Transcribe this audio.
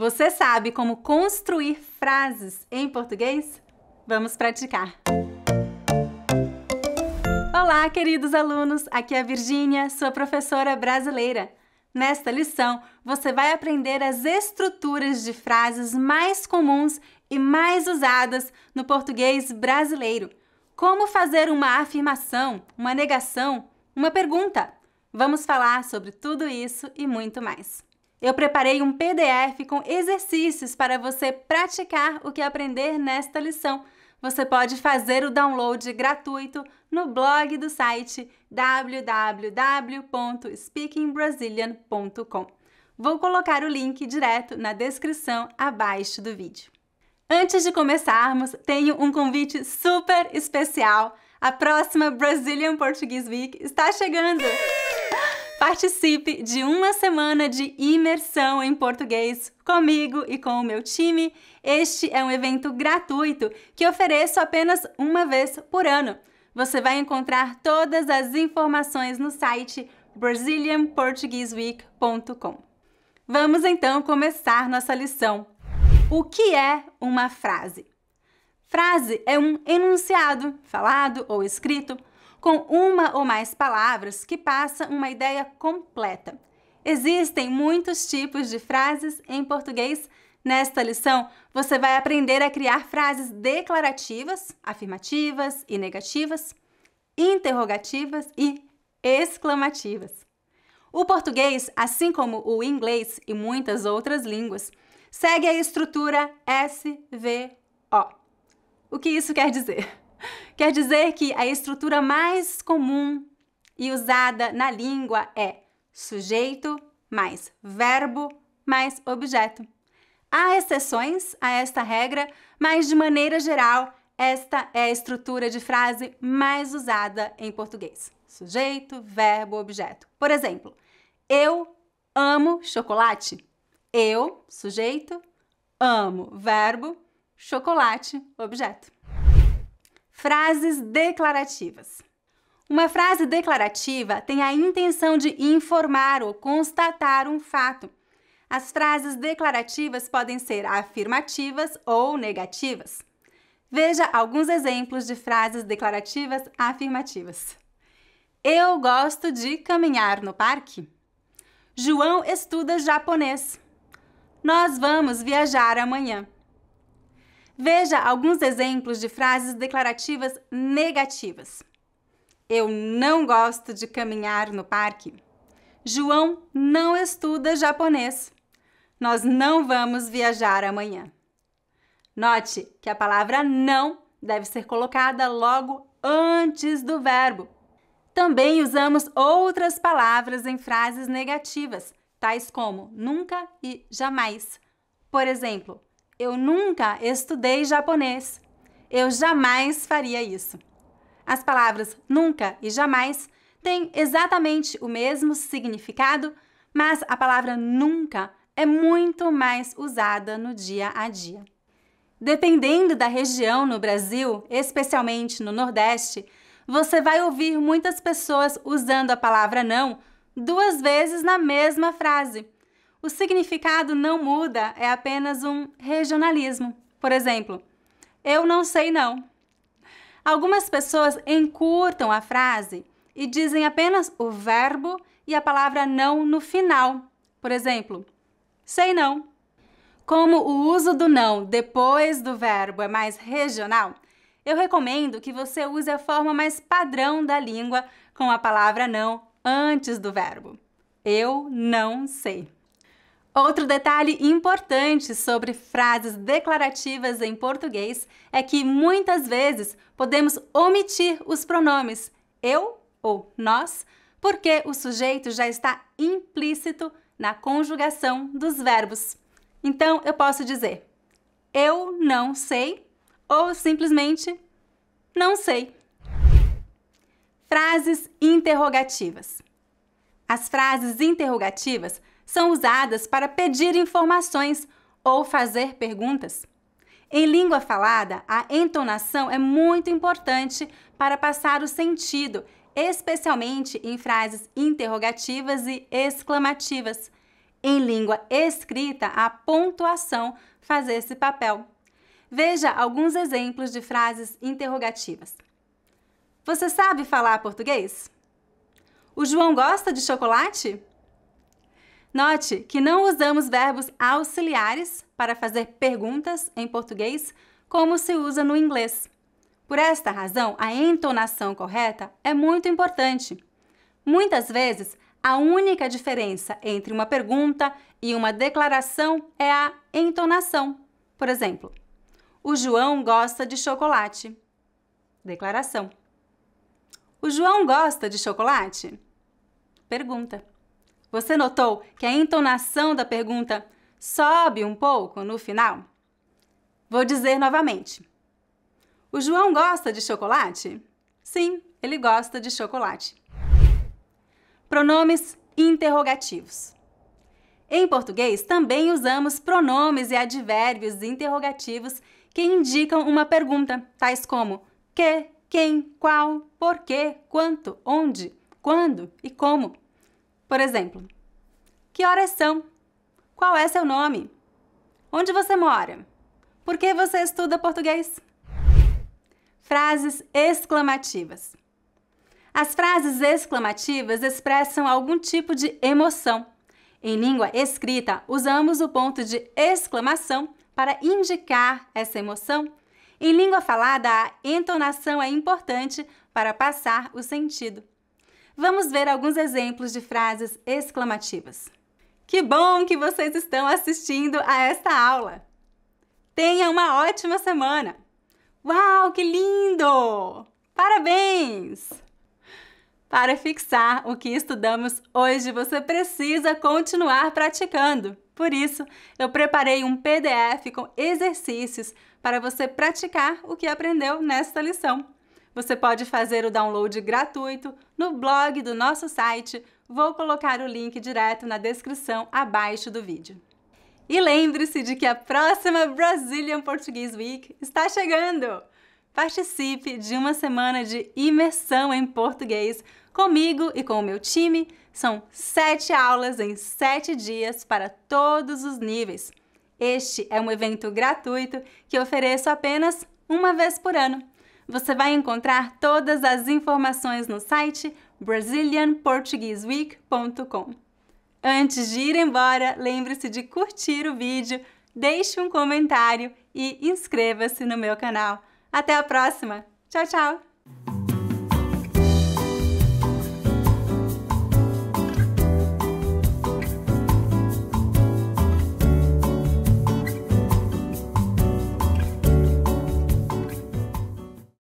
Você sabe como construir frases em português? Vamos praticar! Olá, queridos alunos! Aqui é a Virgínia, sua professora brasileira. Nesta lição, você vai aprender as estruturas de frases mais comuns e mais usadas no português brasileiro. Como fazer uma afirmação, uma negação, uma pergunta. Vamos falar sobre tudo isso e muito mais. Eu preparei um PDF com exercícios para você praticar o que aprender nesta lição. Você pode fazer o download gratuito no blog do site www.speakingbrasilian.com. Vou colocar o link direto na descrição abaixo do vídeo. Antes de começarmos, tenho um convite super especial. A próxima Brazilian Portuguese Week está chegando! Participe de uma semana de imersão em português comigo e com o meu time. Este é um evento gratuito que ofereço apenas uma vez por ano. Você vai encontrar todas as informações no site brazilianportugueseweek.com. Vamos então começar nossa lição. O que é uma frase? Frase é um enunciado, falado ou escrito, com uma ou mais palavras que passa uma ideia completa. Existem muitos tipos de frases em português. Nesta lição, você vai aprender a criar frases declarativas, afirmativas e negativas, interrogativas e exclamativas. O português, assim como o inglês e muitas outras línguas, segue a estrutura SVO. O que isso quer dizer? Quer dizer que a estrutura mais comum e usada na língua é sujeito mais verbo mais objeto. Há exceções a esta regra, mas de maneira geral, esta é a estrutura de frase mais usada em português: sujeito, verbo, objeto. Por exemplo, eu amo chocolate. Eu, sujeito, amo, verbo, chocolate, objeto. Frases declarativas. Uma frase declarativa tem a intenção de informar ou constatar um fato. As frases declarativas podem ser afirmativas ou negativas. Veja alguns exemplos de frases declarativas afirmativas. Eu gosto de caminhar no parque. João estuda japonês. Nós vamos viajar amanhã. Veja alguns exemplos de frases declarativas negativas. Eu não gosto de caminhar no parque. João não estuda japonês. Nós não vamos viajar amanhã. Note que a palavra não deve ser colocada logo antes do verbo. Também usamos outras palavras em frases negativas, tais como nunca e jamais. Por exemplo, eu nunca estudei japonês. Eu jamais faria isso. As palavras nunca e jamais têm exatamente o mesmo significado, mas a palavra nunca é muito mais usada no dia a dia. Dependendo da região no Brasil, especialmente no Nordeste, você vai ouvir muitas pessoas usando a palavra não duas vezes na mesma frase o significado não muda, é apenas um regionalismo. Por exemplo, eu não sei não. Algumas pessoas encurtam a frase e dizem apenas o verbo e a palavra não no final. Por exemplo, sei não. Como o uso do não depois do verbo é mais regional, eu recomendo que você use a forma mais padrão da língua com a palavra não antes do verbo. Eu não sei. Outro detalhe importante sobre frases declarativas em português é que muitas vezes podemos omitir os pronomes eu ou nós, porque o sujeito já está implícito na conjugação dos verbos. Então eu posso dizer eu não sei ou simplesmente não sei. Frases interrogativas. As frases interrogativas são usadas para pedir informações ou fazer perguntas. Em língua falada, a entonação é muito importante para passar o sentido, especialmente em frases interrogativas e exclamativas. Em língua escrita, a pontuação faz esse papel. Veja alguns exemplos de frases interrogativas. Você sabe falar português? O João gosta de chocolate? Note que não usamos verbos auxiliares para fazer perguntas em português como se usa no inglês. Por esta razão, a entonação correta é muito importante. Muitas vezes, a única diferença entre uma pergunta e uma declaração é a entonação. Por exemplo, o João gosta de chocolate. Declaração. O João gosta de chocolate? Pergunta. Você notou que a entonação da pergunta sobe um pouco no final? Vou dizer novamente. O João gosta de chocolate? Sim, ele gosta de chocolate. Pronomes interrogativos. Em português, também usamos pronomes e advérbios interrogativos que indicam uma pergunta, tais como que, quem, qual, porquê, quanto, onde, quando e como. Por exemplo, que horas são? Qual é seu nome? Onde você mora? Por que você estuda português? Frases exclamativas. As frases exclamativas expressam algum tipo de emoção. Em língua escrita, usamos o ponto de exclamação para indicar essa emoção. Em língua falada, a entonação é importante para passar o sentido vamos ver alguns exemplos de frases exclamativas. Que bom que vocês estão assistindo a esta aula! Tenha uma ótima semana! Uau, que lindo! Parabéns! Para fixar o que estudamos hoje, você precisa continuar praticando. Por isso, eu preparei um PDF com exercícios para você praticar o que aprendeu nesta lição. Você pode fazer o download gratuito no blog do nosso site. Vou colocar o link direto na descrição abaixo do vídeo. E lembre-se de que a próxima Brazilian Portuguese Week está chegando! Participe de uma semana de imersão em português comigo e com o meu time. São sete aulas em sete dias para todos os níveis. Este é um evento gratuito que ofereço apenas uma vez por ano. Você vai encontrar todas as informações no site brazilianportugueseweek.com. Antes de ir embora, lembre-se de curtir o vídeo, deixe um comentário e inscreva-se no meu canal. Até a próxima! Tchau, tchau!